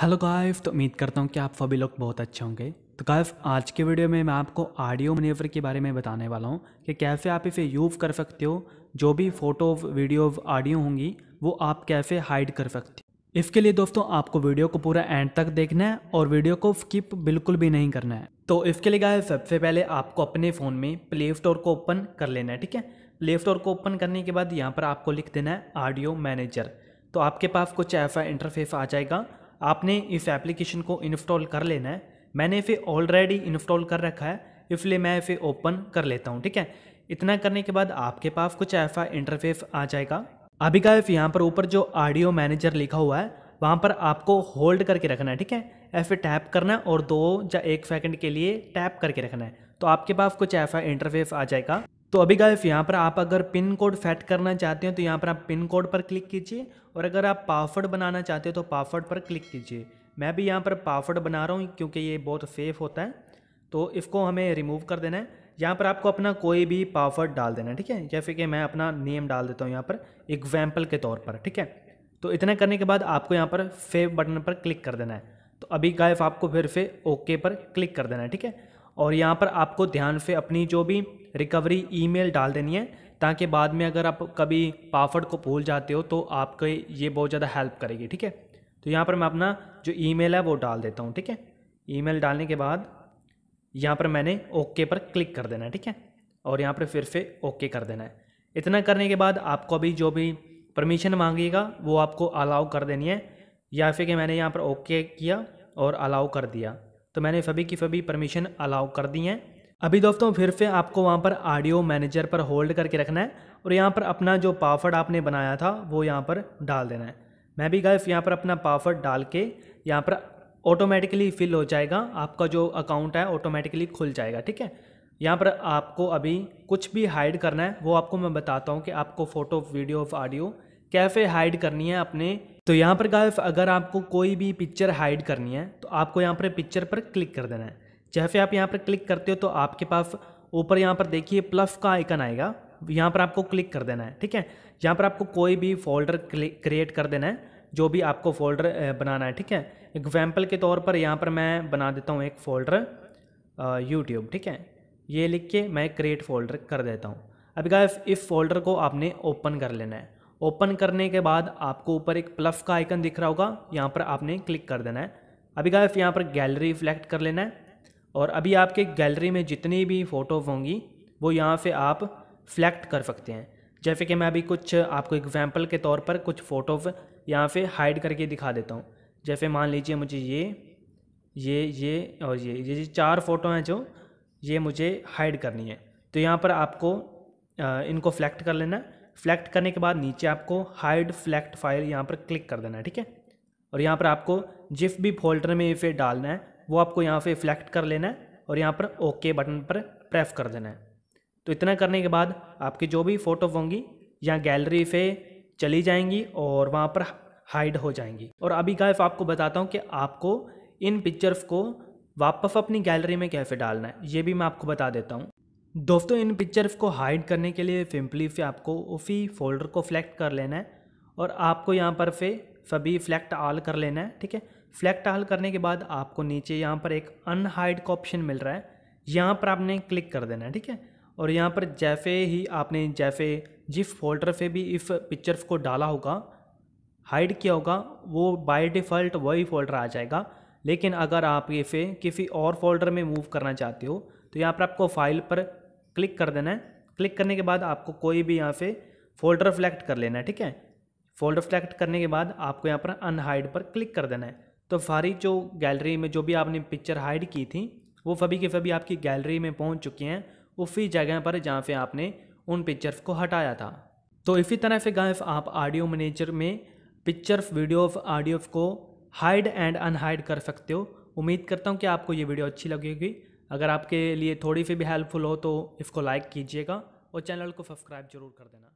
hello गायफ तो उम्मीद करता हूँ कि आप सभी लोग बहुत अच्छे होंगे तो गायफ आज के वीडियो में मैं आपको ऑडियो मनीवर के बारे में बताने वाला हूँ कि कैसे आप इसे यूज़ कर सकते हो जो भी फ़ोटो वीडियो ऑडियो होंगी वो आप कैसे हाइड कर सकते हो इसके लिए दोस्तों आपको वीडियो को पूरा एंड तक देखना है और वीडियो को स्किप बिल्कुल भी नहीं करना है तो इसके लिए गायफ सबसे पहले आपको अपने फ़ोन में प्ले स्टोर को ओपन कर लेना है ठीक है प्ले स्टोर को ओपन करने के बाद यहाँ पर आपको लिख देना है ऑडियो मैनेजर तो आपके पास कुछ ऐसा इंटरफेस आ जाएगा आपने इस एप्लीकेशन को इंस्टॉल कर लेना है मैंने इसे ऑलरेडी इंस्टॉल कर रखा है इसलिए मैं इसे ओपन कर लेता हूँ ठीक है इतना करने के बाद आपके पास कुछ ऐसा इंटरफेस आ जाएगा अभी का यहाँ पर ऊपर जो ऑडियो मैनेजर लिखा हुआ है वहाँ पर आपको होल्ड करके रखना है ठीक है ऐसे टैप करना है और दो या एक सेकंड के लिए टैप करके रखना है तो आपके पास कुछ ऐसा इंटरफेस आ जाएगा तो अभी गायफ यहाँ पर आप अगर पिन कोड फैट करना चाहते हैं तो यहाँ पर आप पिन कोड पर क्लिक कीजिए और अगर आप पासवर्ड बनाना चाहते हो तो पासवर्ड पर क्लिक कीजिए मैं भी यहाँ पर पासवर्ड बना रहा हूँ क्योंकि ये बहुत सेफ होता है तो इसको हमें रिमूव कर देना है यहाँ पर आपको अपना कोई भी पासवर्ड डाल देना है ठीक है जैसे कि मैं अपना नेम डाल देता हूँ यहाँ पर एग्जाम्पल के तौर पर ठीक है तो इतना करने के बाद आपको यहाँ पर सेव बटन पर क्लिक कर देना है तो अभी गायफ आपको फिर से ओके पर क्लिक कर देना है ठीक है और यहाँ पर आपको ध्यान से अपनी जो भी रिकवरी ईमेल डाल देनी है ताकि बाद में अगर आप कभी पाफड़ को भूल जाते हो तो आपके ये बहुत ज़्यादा हेल्प करेगी ठीक है तो यहाँ पर मैं अपना जो ईमेल है वो डाल देता हूँ ठीक है ईमेल डालने के बाद यहाँ पर मैंने ओके पर क्लिक कर देना है ठीक है और यहाँ पर फिर से ओके कर देना है इतना करने के बाद आपको अभी जो भी परमिशन मांगेगा वो आपको अलाउ कर देनी है या फिर कि मैंने यहाँ पर ओके किया और अलाउ कर दिया तो मैंने सभी की सभी परमिशन अलाउ कर दी हैं अभी दोस्तों फिर से आपको वहाँ पर ऑडियो मैनेजर पर होल्ड करके रखना है और यहाँ पर अपना जो पावर्ड आपने बनाया था वो यहाँ पर डाल देना है मैं भी गाइफ यहाँ पर अपना पावर्ड डाल के यहाँ पर ऑटोमेटिकली फिल हो जाएगा आपका जो अकाउंट है ऑटोमेटिकली खुल जाएगा ठीक है यहाँ पर आपको अभी कुछ भी हाइड करना है वो आपको मैं बताता हूँ कि आपको फ़ोटो वीडियो ऑफ ऑडियो कैसे हाइड करनी है अपने तो यहाँ पर गाइफ अगर आपको कोई भी पिक्चर हाइड करनी है तो आपको यहाँ पर पिक्चर पर क्लिक कर देना है जैसे आप यहाँ पर क्लिक करते हो तो आपके पास ऊपर यहाँ पर देखिए प्लस का आइकन आएगा यहाँ पर आपको क्लिक कर देना है ठीक है यहाँ पर आपको कोई भी फोल्डर क्रिएट कर देना है जो भी आपको फोल्डर बनाना है ठीक है एग्जाम्पल के तौर पर यहाँ पर मैं बना देता हूँ एक फ़ोल्डर यूट्यूब ठीक है ये लिख के मैं क्रिएट फोल्डर कर देता हूँ अभी गाय इस फोल्डर को आपने ओपन कर लेना है ओपन करने के बाद आपको ऊपर एक प्लस का आइकन दिख रहा होगा यहाँ पर आपने क्लिक कर देना है अभी गाय यहाँ पर गैलरी सिलेक्ट कर लेना है और अभी आपके गैलरी में जितनी भी फ़ोटो होंगी वो यहाँ से आप फ्लैक्ट कर सकते हैं जैसे कि मैं अभी कुछ आपको एग्जाम्पल के तौर पर कुछ फ़ोटो यहाँ से हाइड करके दिखा देता हूँ जैसे मान लीजिए मुझे ये ये ये और ये ये चार फ़ोटो हैं जो ये मुझे हाइड करनी है तो यहाँ पर आपको इनको फ्लैक्ट कर लेना फ्लैक्ट करने के बाद नीचे आपको हाइड फ्लैक्ट फाइल यहाँ पर क्लिक कर देना है ठीक है और यहाँ पर आपको जिस भी फोल्डर में इसे डालना है वो आपको यहाँ पे रिफ्लेक्ट कर लेना है और यहाँ पर ओके बटन पर प्रेफ कर देना है तो इतना करने के बाद आपकी जो भी फ़ोटो होंगी यहाँ गैलरी पे चली जाएंगी और वहाँ पर हाइड हो जाएंगी और अभी गायफ आपको बताता हूँ कि आपको इन पिक्चर्स को वापस अपनी गैलरी में कैसे डालना है ये भी मैं आपको बता देता हूँ दोस्तों इन पिक्चर्स को हाइड करने के लिए सिंपली से आपको उसी फोल्डर को फ्लैक्ट कर लेना है और आपको यहाँ पर से सभी फ्लैक्ट ऑल कर लेना है ठीक है फ्लैग टहल करने के बाद आपको नीचे यहाँ पर एक अनहाइड का ऑप्शन मिल रहा है यहाँ पर आपने क्लिक कर देना है ठीक है और यहाँ पर जैफे ही आपने जैफे जिस फोल्डर पे भी इफ़ पिक्चर्स को डाला होगा हाइड किया होगा वो बाय डिफ़ॉल्ट वही फोल्डर आ जाएगा लेकिन अगर आप इसे किसी और फोल्डर में मूव करना चाहते हो तो यहाँ पर आपको फाइल पर क्लिक कर देना है क्लिक करने के बाद आपको कोई भी यहाँ पे फोल्डर सेलेक्ट कर लेना है ठीक है फोल्डर सेलेक्ट करने के बाद आपको यहाँ पर अनहाइड पर क्लिक कर देना है तो फ़ारी जो गैलरी में जो भी आपने पिक्चर हाइड की थी वो सभी के सभी आपकी गैलरी में पहुंच चुके हैं उसी जगह पर जहाँ पे आपने उन पिक्चर्स को हटाया था तो इसी तरह से गाय आप ऑडियो मैनेजर में पिक्चर्स वीडियो ऑडियोस को हाइड एंड अनहाइड कर सकते हो उम्मीद करता हूँ कि आपको ये वीडियो अच्छी लगेगी अगर आपके लिए थोड़ी सी भी हेल्पफुल हो तो इसको लाइक कीजिएगा और चैनल को सब्सक्राइब जरूर कर देना